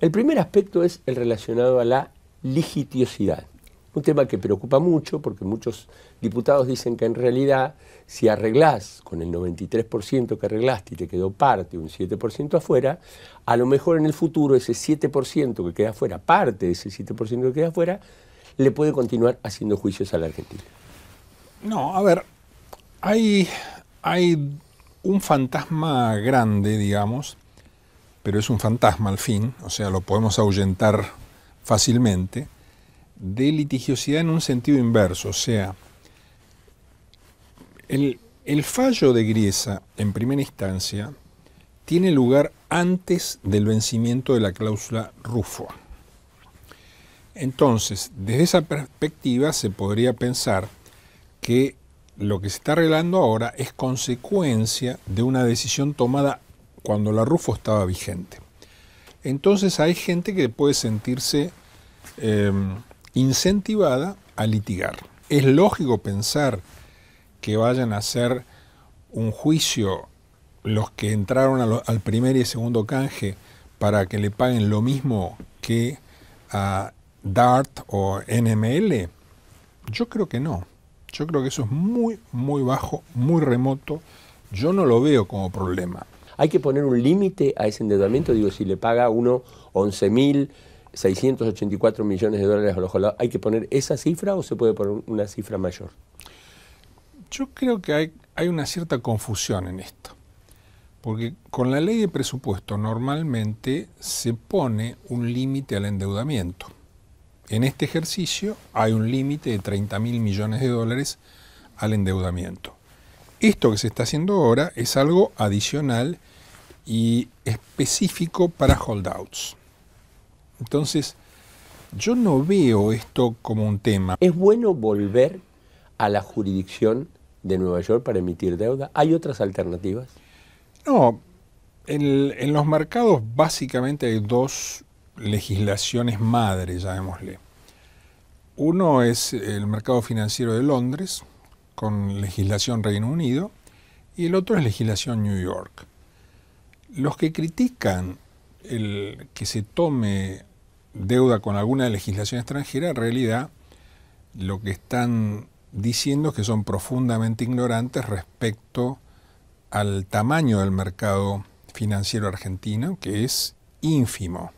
El primer aspecto es el relacionado a la litigiosidad, un tema que preocupa mucho porque muchos diputados dicen que en realidad si arreglás con el 93% que arreglaste y te quedó parte, un 7% afuera, a lo mejor en el futuro ese 7% que queda afuera, parte de ese 7% que queda afuera, le puede continuar haciendo juicios a la Argentina. No, a ver, hay, hay un fantasma grande, digamos, pero es un fantasma al fin, o sea, lo podemos ahuyentar fácilmente, de litigiosidad en un sentido inverso, o sea, el, fallo de Griesa en primera instancia tiene lugar antes del vencimiento de la cláusula Rufo. Entonces, desde esa perspectiva se podría pensar que lo que se está arreglando ahora es consecuencia de una decisión tomada cuando la Rufo estaba vigente. Entonces hay gente que puede sentirse em, incentivada a litigar. Es lógico pensar que vayan a hacer un juicio los que entraron al primer y segundo canje para que le paguen lo mismo que a DART o NML? Yo creo que no. Yo creo que eso es muy, muy bajo, muy remoto. Yo no lo veo como problema. Hay que poner un límite a ese endeudamiento. Digo, si le paga uno 11.684 millones de dólares a los jolados, ¿hay que poner esa cifra o se puede poner una cifra mayor? Yo creo que hay, una cierta confusión en esto. Porque con la ley de presupuesto normalmente se pone un límite al endeudamiento. En este ejercicio hay un límite de 30.000 millones de dólares al endeudamiento. Esto que se está haciendo ahora es algo adicional y específico para holdouts. Entonces, yo no veo esto como un tema. ¿Es bueno volver a la jurisdicción de Nueva York para emitir deuda? ¿Hay otras alternativas? No, en, los mercados básicamente hay dos legislaciones madres, llamémosle. Uno es el mercado financiero de Londres, con legislación Reino Unido, y el otro es legislación New York. Los que critican el que se tome deuda con alguna legislación extranjera, en realidad lo que están diciendo es que son profundamente ignorantes respecto al tamaño del mercado financiero argentino, que es ínfimo.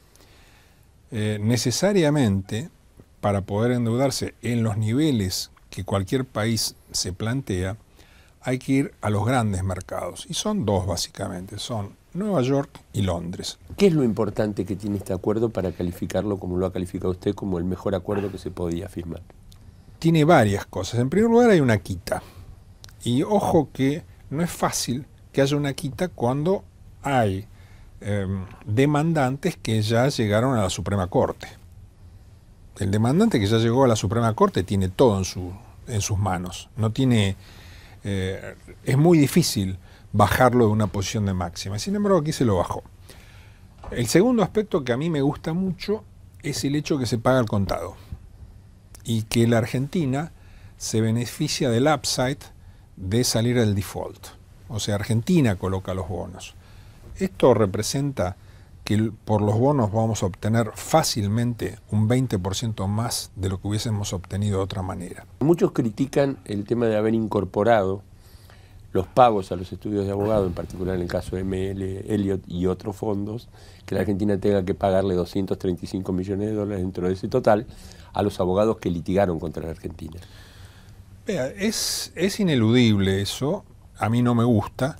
Eh, necesariamente, para poder endeudarse en los niveles que cualquier país se plantea, hay que ir a los grandes mercados. Y son dos básicamente, son Nueva York y Londres. ¿Qué es lo importante que tiene este acuerdo para calificarlo como lo ha calificado usted como el mejor acuerdo que se podía firmar? Tiene varias cosas. En primer lugar hay una quita. Y ojo que no es fácil que haya una quita cuando hay em, demandantes que ya llegaron a la Suprema Corte. El demandante que ya llegó a la Suprema Corte tiene todo en, su, en sus manos. No tiene. Eh, es muy difícil bajarlo de una posición de máxima. Sin embargo, aquí se lo bajó. El segundo aspecto que a mí me gusta mucho es el hecho que se paga el contado y que la Argentina se beneficia del upside de salir del default. O sea, Argentina coloca los bonos. Esto representa que por los bonos vamos a obtener fácilmente un 20% más de lo que hubiésemos obtenido de otra manera. Muchos critican el tema de haber incorporado los pagos a los estudios de abogado, en particular en el caso de ML, Elliot y otros fondos, que la Argentina tenga que pagarle 235 millones de dólares dentro de ese total a los abogados que litigaron contra la Argentina. es, es ineludible eso, a mí no me gusta,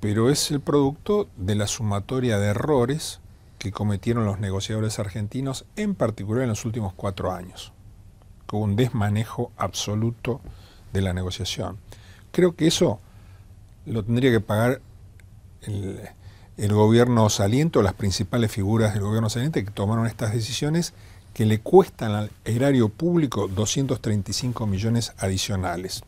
pero es el producto de la sumatoria de errores que cometieron los negociadores argentinos, en particular en los últimos cuatro años, con un desmanejo absoluto de la negociación. Creo que eso lo tendría que pagar el, gobierno saliente o las principales figuras del gobierno saliente que tomaron estas decisiones que le cuestan al erario público 235 millones adicionales.